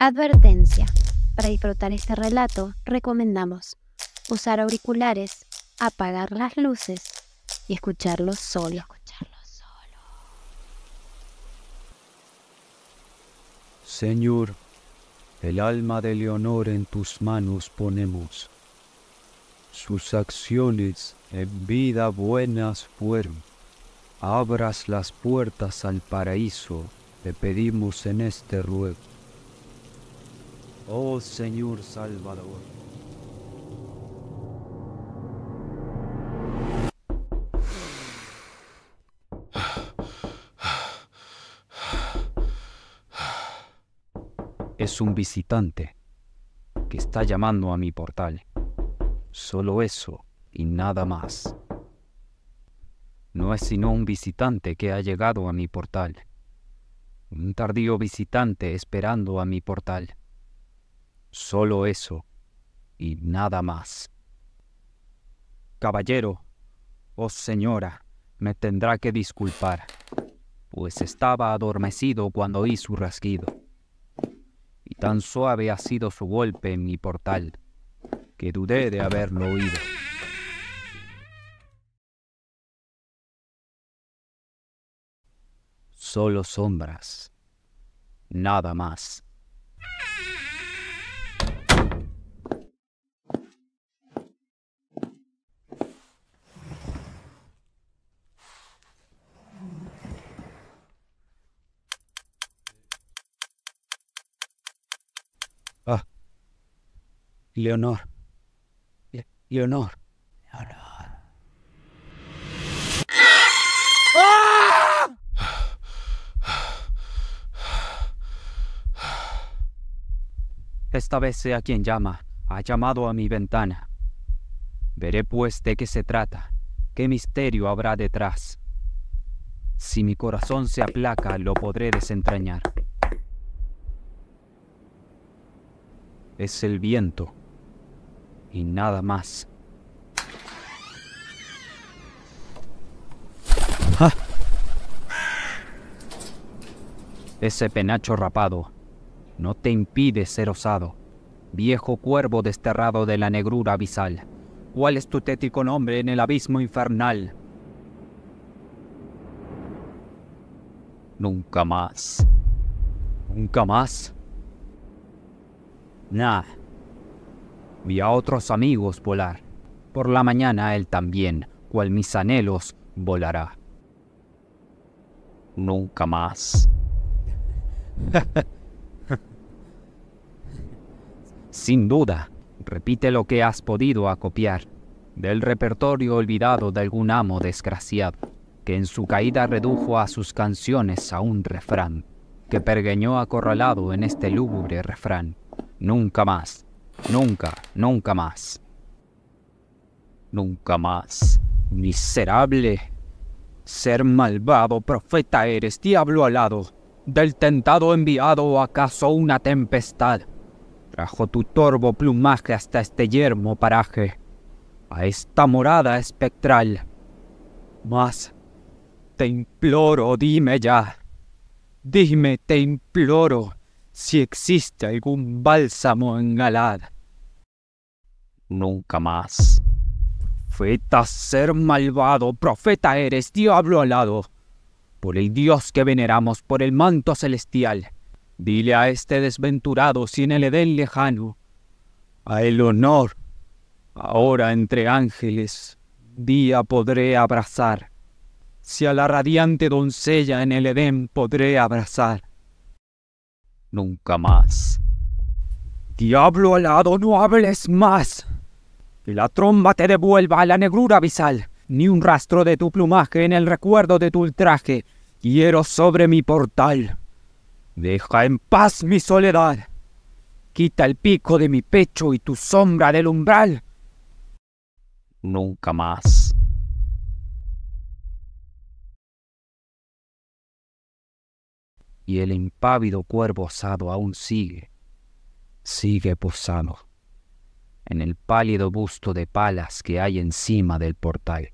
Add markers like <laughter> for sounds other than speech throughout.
Advertencia. Para disfrutar este relato recomendamos usar auriculares, apagar las luces y escucharlo solo. Señor, el alma de Leonor en tus manos ponemos. Sus acciones en vida buenas fueron. Abras las puertas al paraíso, te pedimos en este ruego oh Señor Salvador. Es un visitante que está llamando a mi portal. Solo eso y nada más. No es sino un visitante que ha llegado a mi portal. Un tardío visitante esperando a mi portal. Solo eso y nada más. Caballero, oh señora, me tendrá que disculpar, pues estaba adormecido cuando oí su rasguido. Y tan suave ha sido su golpe en mi portal, que dudé de haberlo oído. Solo sombras, nada más. Leonor. Leonor. Esta vez sea quien llama, ha llamado a mi ventana. Veré pues de qué se trata, qué misterio habrá detrás. Si mi corazón se aplaca, lo podré desentrañar. Es el viento y nada más. Ah. Ese penacho rapado no te impide ser osado, viejo cuervo desterrado de la negrura abisal. ¿Cuál es tu tético nombre en el abismo infernal? Nunca más. Nunca más. Nah. Vi a otros amigos volar. Por la mañana él también, cual mis anhelos, volará. Nunca más. <laughs> Sin duda, repite lo que has podido acopiar del repertorio olvidado de algún amo desgraciado, que en su caída redujo a sus canciones a un refrán, que pergueñó acorralado en este lúgubre refrán, nunca más, Nunca, nunca más. Nunca más. Miserable. Ser malvado, profeta eres, diablo alado. Del tentado enviado acaso una tempestad. Trajo tu torvo plumaje hasta este yermo paraje. A esta morada espectral. Mas, te imploro, dime ya. Dime, te imploro si existe algún bálsamo en Galad. Nunca más. feta ser malvado, profeta eres, diablo alado. Por el Dios que veneramos, por el manto celestial, dile a este desventurado si en el Edén lejano, a el honor, ahora entre ángeles, día podré abrazar, si a la radiante doncella en el Edén podré abrazar nunca más. Diablo alado, no hables más. Que la tromba te devuelva a la negrura abisal, ni un rastro de tu plumaje en el recuerdo de tu ultraje. Quiero sobre mi portal. Deja en paz mi soledad. Quita el pico de mi pecho y tu sombra del umbral. Nunca más. y el impávido cuervo asado aún sigue, sigue posado en el pálido busto de palas que hay encima del portal.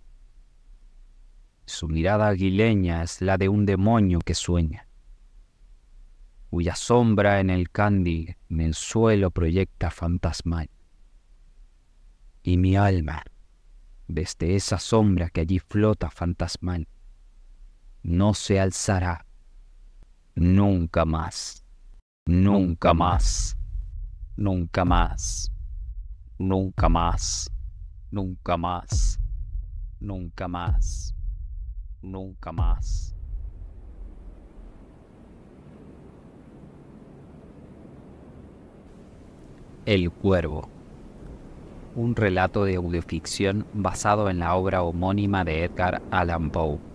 Su mirada aguileña es la de un demonio que sueña, cuya sombra en el cándi en el suelo proyecta fantasmal. Y mi alma, desde esa sombra que allí flota fantasmal, no se alzará Nunca más. Nunca más. Nunca más. Nunca más. Nunca más. Nunca más. Nunca más. El Cuervo. Un relato de audioficción basado en la obra homónima de Edgar Allan Poe.